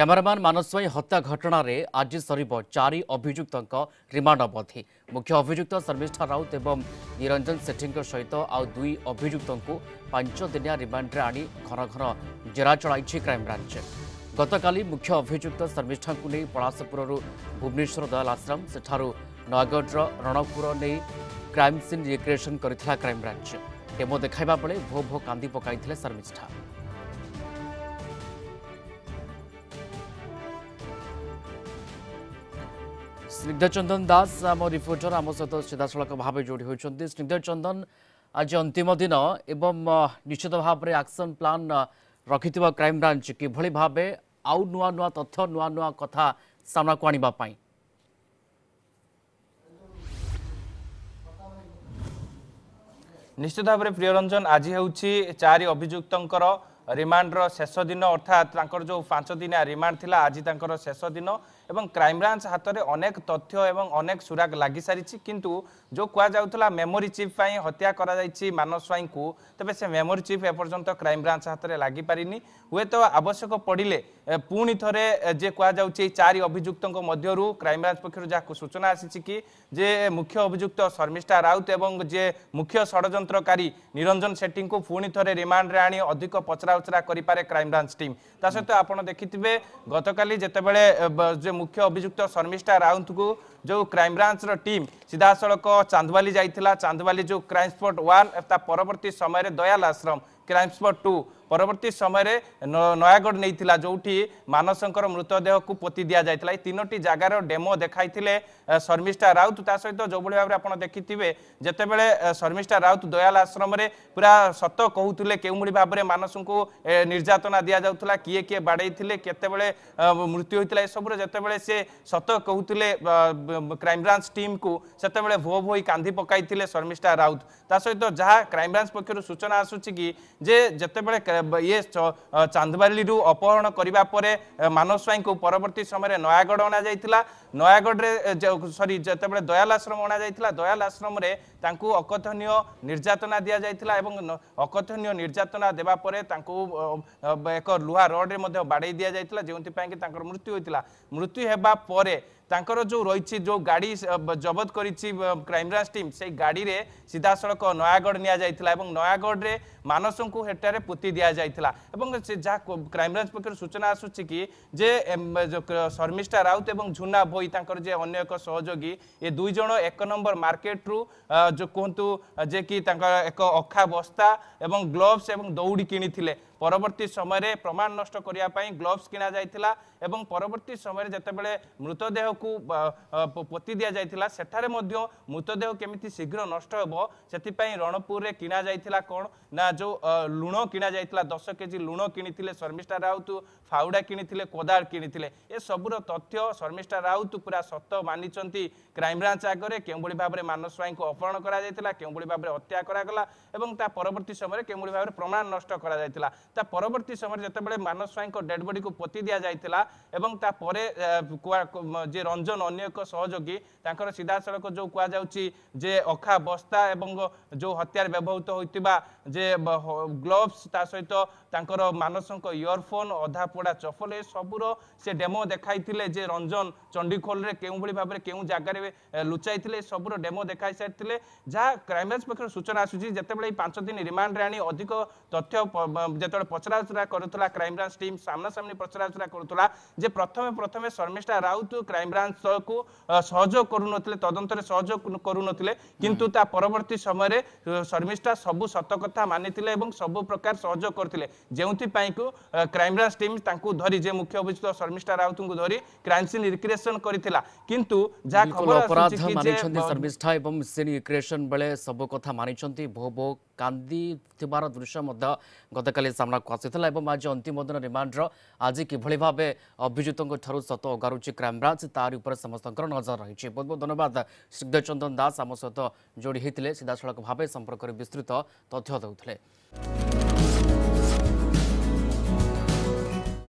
cameraman Manas ହତ୍ୟା ଘଟଣାରେ ଆଜି ସରିବ ଚାରି ଅଭିଯୁକ୍ତଙ୍କ ରିମାଣ୍ଡ ଅବଧି ମୁଖ୍ୟ ଅଭିଯୁକ୍ତ ଶର୍ମିଷ୍ଠା ରାଉତ ଏବଂ ନିରଞ୍ଜନ ସେଠୀଙ୍କ ସହିତ ଆଉ ଦୁଇ ଅଭିଯୁକ୍ତଙ୍କୁ ପାଞ୍ଚ ଦିନିଆ ରିମାଣ୍ଡରେ ଆଣି ଘର ଘର ଜେରା ଚଳାଇଛି କ୍ରାଇମବ୍ରାଞ୍ଚ ଗତକାଲି ମୁଖ୍ୟ ଅଭିଯୁକ୍ତ ଶର୍ମିଷ୍ଠାଙ୍କୁ ନେଇ ପଳାସପୁରରୁ ଭୁବନେଶ୍ୱର ଦୟାଲ ଆଶ୍ରମ ସେଠାରୁ ନୟାଗଡ଼ର ରଣପୁର ନେଇ କ୍ରାଇମ୍ ସିନ୍ ରିକ୍ରିଏସନ୍ କରିଥିଲା କ୍ରାଇମବ୍ରାଞ୍ଚ ଡେମୋ ଦେଖାଇବା ବେଳେ ଭୋ ଭୋ କାନ୍ଦି ପକାଇଥିଲେ ଶର୍ମିଷ୍ଠା স্নিগ্ধচন্দন দাস আম রিপোর্টর আম সহ সিধাসলখ ভাবে যোড়ি হয়েছেন স্নিগ্ধচন্দন আজ অন্তিম দিন এবং নিশ্চিত ভাবে আকশন প্লান রক্ষি ক্রাইমব্রাঞ্চ কিভাবে ভাবে আউ নূ নূ তথ্য নূ নূ কথা সামনাকু আনবা নিশ্চিত ভাবে প্রিয়রঞ্জন আজি হচ্ছে চারি অভিযুক্তঙ্কর রিমান্ডর শেষ দিন অর্থাৎ তাঁর যে পাঁচ দিনিয়া রিমান্ড লা আজি তাঁর শেষ দিন এবং ক্রাইমব্রাঞ্চ হাতরে অনেক তথ্য এবং অনেক সুরাগ লাগি সারিছি কিন্তু যে কুযাউলা মেমোরি চিপ পাই হত্যা করা যাইছি মানস স্বাইঙ্কু তবে সে মেমোরি চিপ এপর্যন্ত ক্রাইমব্রাঞ্চ হাতরে লাগি পারিনি হুয়েত আবশ্যক পড়লে পুঁ থরে যে কুযাচ্ছে এই চারি অভিযুক্ত মধ্যরু ক্রাইমব্রাঞ্চ পক্ষ যা সূচনা আসিছি কি যে মুখ্য অভিযুক্ত শর্মিষ্ঠা রাউত এবং যে মুখ্য ষড়যন্ত্রকারী নিরঞ্জন সেটি পুঁ থরে রিমান্ডে আনি অধিক পচরাউচরা করে ক্রাইমব্রাঞ্চ টিম তা সহ আপনার দেখি গতকাল যেতবে যে ମୁଖ୍ୟ ଅଭିଯୁକ୍ତ ଶର୍ମିଷ୍ଠା ରାଉତଙ୍କୁ ଯେଉଁ କ୍ରାଇମବ୍ରାଞ୍ଚର ଟିମ୍ ସିଧାସଳଖ ଚାନ୍ଦବାଲି ଯାଇଥିଲା ଚାନ୍ଦବାଲି ଯେଉଁ କ୍ରାଇମସ୍ପଟ୍ ୱାନ୍ ତା ପରବର୍ତ୍ତୀ ସମୟରେ ଦୟାଲ ଆଶ୍ରମ କ୍ରାଇମସ୍ପଟ୍ ଟୁ ପରବର୍ତ୍ତୀ ସମୟରେ ନୟାଗଡ଼ ନେଇଥିଲା ଯେଉଁଠି ମାନସଙ୍କର ମୃତଦେହକୁ ପୋତି ଦିଆଯାଇଥିଲା ଏଇ ତିନୋଟି ଜାଗାର ଡେମୋ ଦେଖାଇଥିଲେ ଶର୍ମିଷ୍ଠା ରାଉତ ତା ସହିତ ଯେଉଁଭଳି ଭାବରେ ଆପଣ ଦେଖିଥିବେ ଯେତେବେଳେ ଶର୍ମିଷ୍ଠା ରାଉତ ଦୟାଲ ଆଶ୍ରମରେ ପୁରା ସତ କହୁଥିଲେ କେଉଁଭଳି ଭାବରେ ମାନସଙ୍କୁ ନିର୍ଯାତନା ଦିଆଯାଉଥିଲା କିଏ କିଏ ବାଡ଼େଇଥିଲେ କେତେବେଳେ ମୃତ୍ୟୁ ହୋଇଥିଲା ଏସବୁରେ ଯେତେବେଳେ ସେ ସତ କହୁଥିଲେ କ୍ରାଇମବ୍ରାଞ୍ଚ ଟିମ୍କୁ ସେତେବେଳେ ଭୋ ଭୋଇ କାନ୍ଧି ପକାଇଥିଲେ ଶର୍ମିଷ୍ଠା ରାଉତ ତା ସହିତ ଯାହା କ୍ରାଇମବ୍ରାଞ୍ଚ ପକ୍ଷରୁ ସୂଚନା ଆସୁଛି କି ଯେ ଯେତେବେଳେ ଇଏ ଚାନ୍ଦବାଲିରୁ ଅପହରଣ କରିବା ପରେ ମାନବ ସ୍ୱାଇଁଙ୍କୁ ପରବର୍ତ୍ତୀ ସମୟରେ ନୟାଗଡ଼ ଅଣାଯାଇଥିଲା ନୟାଗଡ଼ରେ ସରି ଯେତେବେଳେ ଦୟାଲ ଆଶ୍ରମ ଅଣାଯାଇଥିଲା ଦୟାଲ ଆଶ୍ରମରେ ତାଙ୍କୁ ଅକଥନୀୟ ନିର୍ଯାତନା ଦିଆଯାଇଥିଲା ଏବଂ ଅକଥନୀୟ ନିର୍ଯାତନା ଦେବା ପରେ ତାଙ୍କୁ ଏକ ଲୁହା ରଡ଼ରେ ମଧ୍ୟ ବାଡ଼େଇ ଦିଆଯାଇଥିଲା ଯେଉଁଥିପାଇଁ କି ତାଙ୍କର ମୃତ୍ୟୁ ହୋଇଥିଲା ମୃତ୍ୟୁ ହେବା ପରେ ତାଙ୍କର ଯେଉଁ ରହିଛି जो गाड़ी जबत कर क्राइमब्रांच टीम से गाड़ी में सीधा सड़क नयागढ़ निजाई नयागढ़ में मानस को हेटार पोति दि जाता जहाँ क्राइमब्रांच पक्ष सूचना आसूची कि जे शर्मिष्ठा राउत और झुना भोई जे अन्न एक सहयोगी ये दुईज एक नंबर मार्केट रु जो कहतु जे कि एक अखा बस्ता ग्लोभ्स और दौड़ी किणी ପରବର୍ତ୍ତୀ ସମୟରେ ପ୍ରମାଣ ନଷ୍ଟ କରିବା ପାଇଁ ଗ୍ଲୋଭ୍ସ କିଣାଯାଇଥିଲା ଏବଂ ପରବର୍ତ୍ତୀ ସମୟରେ ଯେତେବେଳେ ମୃତଦେହକୁ ପୋତି ଦିଆଯାଇଥିଲା ସେଠାରେ ମଧ୍ୟ ମୃତଦେହ କେମିତି ଶୀଘ୍ର ନଷ୍ଟ ହେବ ସେଥିପାଇଁ ରଣପୁରରେ କିଣାଯାଇଥିଲା କ'ଣ ନା ଯେଉଁ ଲୁଣ କିଣାଯାଇଥିଲା ଦଶ କେଜି ଲୁଣ କିଣିଥିଲେ ଶର୍ମିଷ୍ଠା ରାଉତ ଫାଉଡ଼ା କିଣିଥିଲେ କୋଦାଳ କିଣିଥିଲେ ଏସବୁର ତଥ୍ୟ ଶର୍ମିଷ୍ଠା ରାଉତ ପୁରା ସତ ମାନିଛନ୍ତି କ୍ରାଇମବ୍ରାଞ୍ଚ ଆଗରେ କେଉଁଭଳି ଭାବରେ ମାନସ ସ୍ୱାଇଁଙ୍କୁ ଅପହରଣ କରାଯାଇଥିଲା କେଉଁଭଳି ଭାବରେ ହତ୍ୟା କରାଗଲା ଏବଂ ତା ପରବର୍ତ୍ତୀ ସମୟରେ କେଉଁଭଳି ଭାବରେ ପ୍ରମାଣ ନଷ୍ଟ କରାଯାଇଥିଲା ତା ପରବର୍ତ୍ତୀ ସମୟରେ ଯେତେବେଳେ ମାନସ ସ୍ୱାଇଁଙ୍କ ଡେଡ୍ ବଡିକୁ ପୋତି ଦିଆଯାଇଥିଲା ଏବଂ ତାପରେ ଯିଏ ରଞ୍ଜନ ଅନ୍ୟ ଏକ ସହଯୋଗୀ ତାଙ୍କର ସିଧାସଳଖ ଯେଉଁ କୁହାଯାଉଛି ଯେ ଅଖା ବସ୍ତା ଏବଂ ଯେଉଁ ହତ୍ୟାରେ ବ୍ୟବହୃତ ହୋଇଥିବା ଯେ ଗ୍ଲୋଭ୍ସ ତା ସହିତ ତାଙ୍କର ମାନସଙ୍କ ଇୟରଫୋନ୍ ଅଧା ପୋଡ଼ା ଚପଲ ଏସବୁର ସେ ଡେମୋ ଦେଖାଇଥିଲେ ଯେ ରଞ୍ଜନ ଚଣ୍ଡିଖୋଲରେ କେଉଁଭଳି ଭାବରେ କେଉଁ ଜାଗାରେ ଲୁଚାଇଥିଲେ ଏସବୁର ଡେମୋ ଦେଖାଇ ସାରିଥିଲେ ଯାହା କ୍ରାଇମବ୍ରାଞ୍ଚ ପକ୍ଷରୁ ସୂଚନା ଆସୁଛି ଯେତେବେଳେ ଏଇ ପାଞ୍ଚ ଦିନ ରିମାଣ୍ଡରେ ଆଣି ଅଧିକ ତଥ୍ୟ ଯେତେବେଳେ যেতবে পচরাউচরা করুলা ক্রাইমব্রাঞ্চ টিম সামনাসামনি পচরাউচরা করুলা যে প্রথমে প্রথমে শর্মিষ্ঠা রাউত ক্রাইমব্রাঞ্চকু সহযোগ করুনলে তদন্তরে সহযোগ করুনলে কিন্তু তা পরবর্তী সময়ে শর্মিষ্ঠা সবু সতকথা মানিলে এবং সবু প্রকার সহযোগ করলে যেপাইকু ক্রাইমব্রাঞ্চ টিম তাঁকু ধরি যে মুখ্য অভিযুক্ত শর্মিষ্ঠা রাউতঙ্কু ধরি ক্রাইম সিন রিক্রিয়েসন করিলা কিন্তু যা খবর অপরাধ মানিছন্তি শর্মিষ্ঠা এবং সিন রিক্রিয়েসন বেলে সব কথা মানিছন্তি বহু বহু काँदिथ्यो दृश्य गतकाली सामनाको आज अन्तिम दिन रिमाण्ड र आज कभली भाव अभिजुत सत उगारु क्राइमब्राञ्च तार सम नजर रहेछ बहुत बहुत धन्यवाद सुधे चन्दन दास आम सहित जोडिए सिधासल भाइ सम्पर्क विस्तृत तथ्य देउले